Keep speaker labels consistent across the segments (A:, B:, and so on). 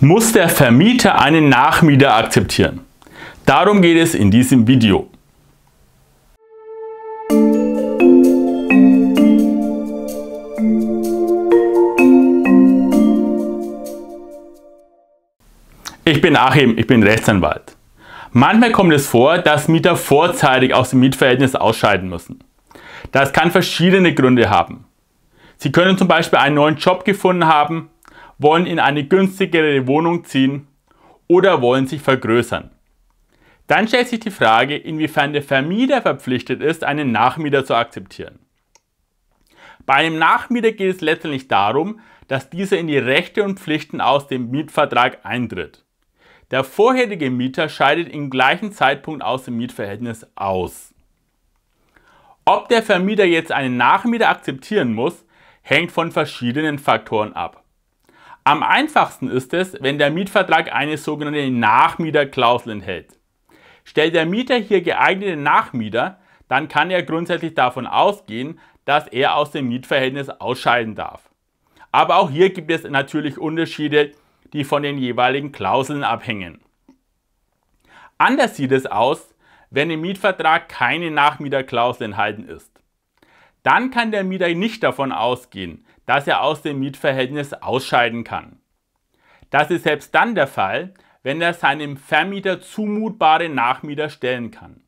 A: muss der Vermieter einen Nachmieter akzeptieren. Darum geht es in diesem Video. Ich bin Achim, ich bin Rechtsanwalt. Manchmal kommt es vor, dass Mieter vorzeitig aus dem Mietverhältnis ausscheiden müssen. Das kann verschiedene Gründe haben. Sie können zum Beispiel einen neuen Job gefunden haben, wollen in eine günstigere Wohnung ziehen oder wollen sich vergrößern. Dann stellt sich die Frage, inwiefern der Vermieter verpflichtet ist, einen Nachmieter zu akzeptieren. Bei einem Nachmieter geht es letztendlich darum, dass dieser in die Rechte und Pflichten aus dem Mietvertrag eintritt. Der vorherige Mieter scheidet im gleichen Zeitpunkt aus dem Mietverhältnis aus. Ob der Vermieter jetzt einen Nachmieter akzeptieren muss, hängt von verschiedenen Faktoren ab. Am einfachsten ist es, wenn der Mietvertrag eine sogenannte Nachmieterklausel enthält. Stellt der Mieter hier geeignete Nachmieter, dann kann er grundsätzlich davon ausgehen, dass er aus dem Mietverhältnis ausscheiden darf. Aber auch hier gibt es natürlich Unterschiede, die von den jeweiligen Klauseln abhängen. Anders sieht es aus, wenn im Mietvertrag keine Nachmieterklausel enthalten ist. Dann kann der Mieter nicht davon ausgehen, dass er aus dem Mietverhältnis ausscheiden kann. Das ist selbst dann der Fall, wenn er seinem Vermieter zumutbare Nachmieter stellen kann.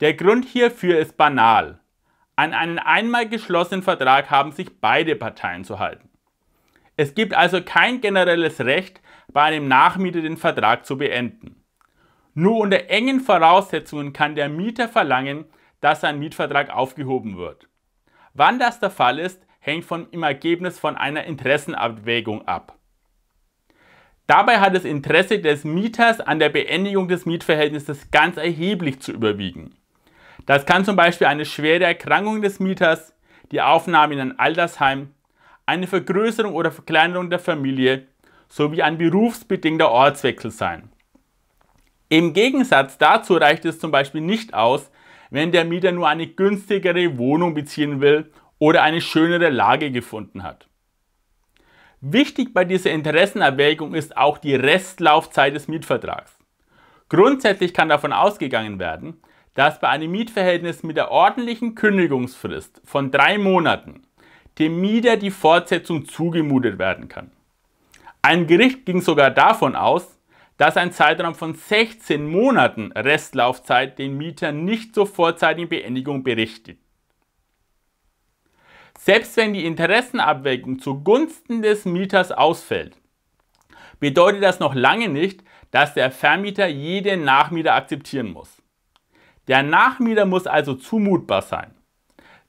A: Der Grund hierfür ist banal. An einen einmal geschlossenen Vertrag haben sich beide Parteien zu halten. Es gibt also kein generelles Recht, bei einem Nachmieter den Vertrag zu beenden. Nur unter engen Voraussetzungen kann der Mieter verlangen, dass sein Mietvertrag aufgehoben wird. Wann das der Fall ist, hängt im Ergebnis von einer Interessenabwägung ab. Dabei hat das Interesse des Mieters an der Beendigung des Mietverhältnisses ganz erheblich zu überwiegen. Das kann zum Beispiel eine schwere Erkrankung des Mieters, die Aufnahme in ein Altersheim, eine Vergrößerung oder Verkleinerung der Familie sowie ein berufsbedingter Ortswechsel sein. Im Gegensatz dazu reicht es zum Beispiel nicht aus, wenn der Mieter nur eine günstigere Wohnung beziehen will oder eine schönere Lage gefunden hat. Wichtig bei dieser Interessenerwägung ist auch die Restlaufzeit des Mietvertrags. Grundsätzlich kann davon ausgegangen werden, dass bei einem Mietverhältnis mit der ordentlichen Kündigungsfrist von drei Monaten dem Mieter die Fortsetzung zugemutet werden kann. Ein Gericht ging sogar davon aus, dass ein Zeitraum von 16 Monaten Restlaufzeit den Mieter nicht zur vorzeitigen Beendigung berichtigt. Selbst wenn die Interessenabwägung zugunsten des Mieters ausfällt, bedeutet das noch lange nicht, dass der Vermieter jeden Nachmieter akzeptieren muss. Der Nachmieter muss also zumutbar sein.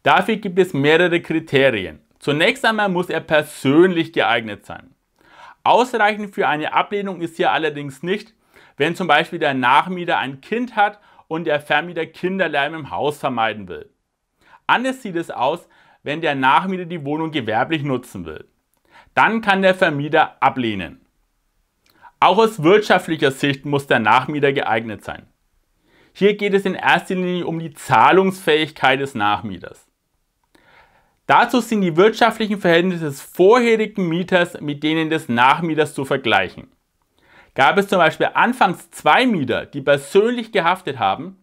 A: Dafür gibt es mehrere Kriterien. Zunächst einmal muss er persönlich geeignet sein. Ausreichend für eine Ablehnung ist hier allerdings nicht, wenn zum Beispiel der Nachmieter ein Kind hat und der Vermieter Kinderlärm im Haus vermeiden will. Anders sieht es aus, wenn der Nachmieter die Wohnung gewerblich nutzen will. Dann kann der Vermieter ablehnen. Auch aus wirtschaftlicher Sicht muss der Nachmieter geeignet sein. Hier geht es in erster Linie um die Zahlungsfähigkeit des Nachmieters. Dazu sind die wirtschaftlichen Verhältnisse des vorherigen Mieters mit denen des Nachmieters zu vergleichen. Gab es zum Beispiel anfangs zwei Mieter, die persönlich gehaftet haben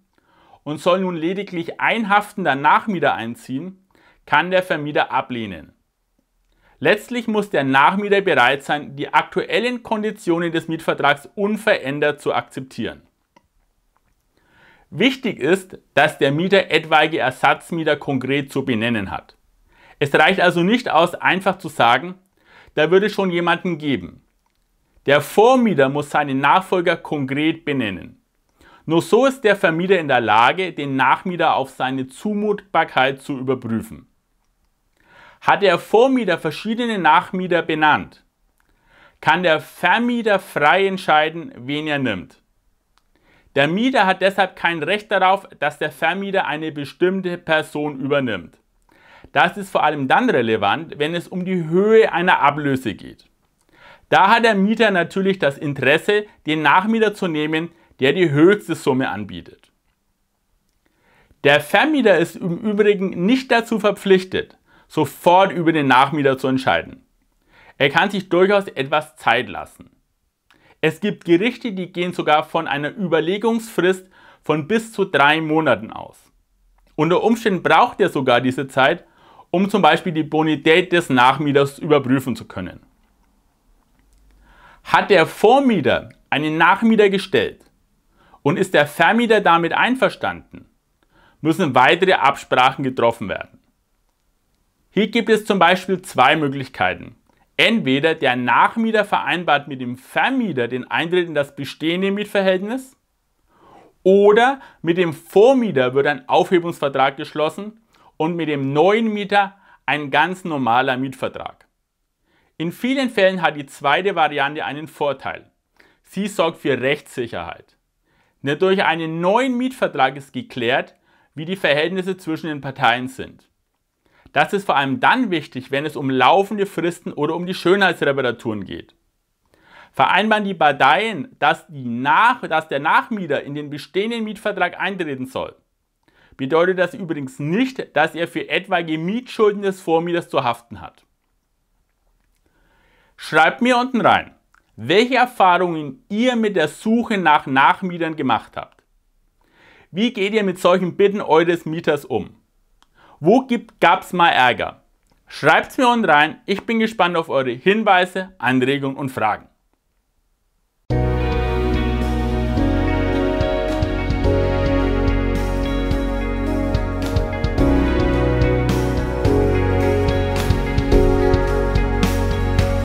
A: und soll nun lediglich ein haftender Nachmieter einziehen, kann der Vermieter ablehnen. Letztlich muss der Nachmieter bereit sein, die aktuellen Konditionen des Mietvertrags unverändert zu akzeptieren. Wichtig ist, dass der Mieter etwaige Ersatzmieter konkret zu benennen hat. Es reicht also nicht aus, einfach zu sagen, da würde schon jemanden geben. Der Vormieter muss seinen Nachfolger konkret benennen. Nur so ist der Vermieter in der Lage, den Nachmieter auf seine Zumutbarkeit zu überprüfen. Hat der Vormieter verschiedene Nachmieter benannt, kann der Vermieter frei entscheiden, wen er nimmt. Der Mieter hat deshalb kein Recht darauf, dass der Vermieter eine bestimmte Person übernimmt. Das ist vor allem dann relevant, wenn es um die Höhe einer Ablöse geht. Da hat der Mieter natürlich das Interesse, den Nachmieter zu nehmen, der die höchste Summe anbietet. Der Vermieter ist im Übrigen nicht dazu verpflichtet, sofort über den Nachmieter zu entscheiden. Er kann sich durchaus etwas Zeit lassen. Es gibt Gerichte, die gehen sogar von einer Überlegungsfrist von bis zu drei Monaten aus. Unter Umständen braucht er sogar diese Zeit, um zum Beispiel die Bonität des Nachmieters überprüfen zu können. Hat der Vormieter einen Nachmieter gestellt und ist der Vermieter damit einverstanden, müssen weitere Absprachen getroffen werden. Hier gibt es zum Beispiel zwei Möglichkeiten. Entweder der Nachmieter vereinbart mit dem Vermieter den Eintritt in das bestehende Mietverhältnis oder mit dem Vormieter wird ein Aufhebungsvertrag geschlossen und mit dem neuen Mieter ein ganz normaler Mietvertrag. In vielen Fällen hat die zweite Variante einen Vorteil. Sie sorgt für Rechtssicherheit. Denn durch einen neuen Mietvertrag ist geklärt, wie die Verhältnisse zwischen den Parteien sind. Das ist vor allem dann wichtig, wenn es um laufende Fristen oder um die Schönheitsreparaturen geht. Vereinbaren die Parteien, dass, die Nach dass der Nachmieter in den bestehenden Mietvertrag eintreten soll. Bedeutet das übrigens nicht, dass er für etwaige Mietschulden des Vormieters zu haften hat. Schreibt mir unten rein, welche Erfahrungen ihr mit der Suche nach Nachmietern gemacht habt. Wie geht ihr mit solchen Bitten eures Mieters um? Wo gab es mal Ärger? Schreibt's mir unten rein. Ich bin gespannt auf eure Hinweise, Anregungen und Fragen.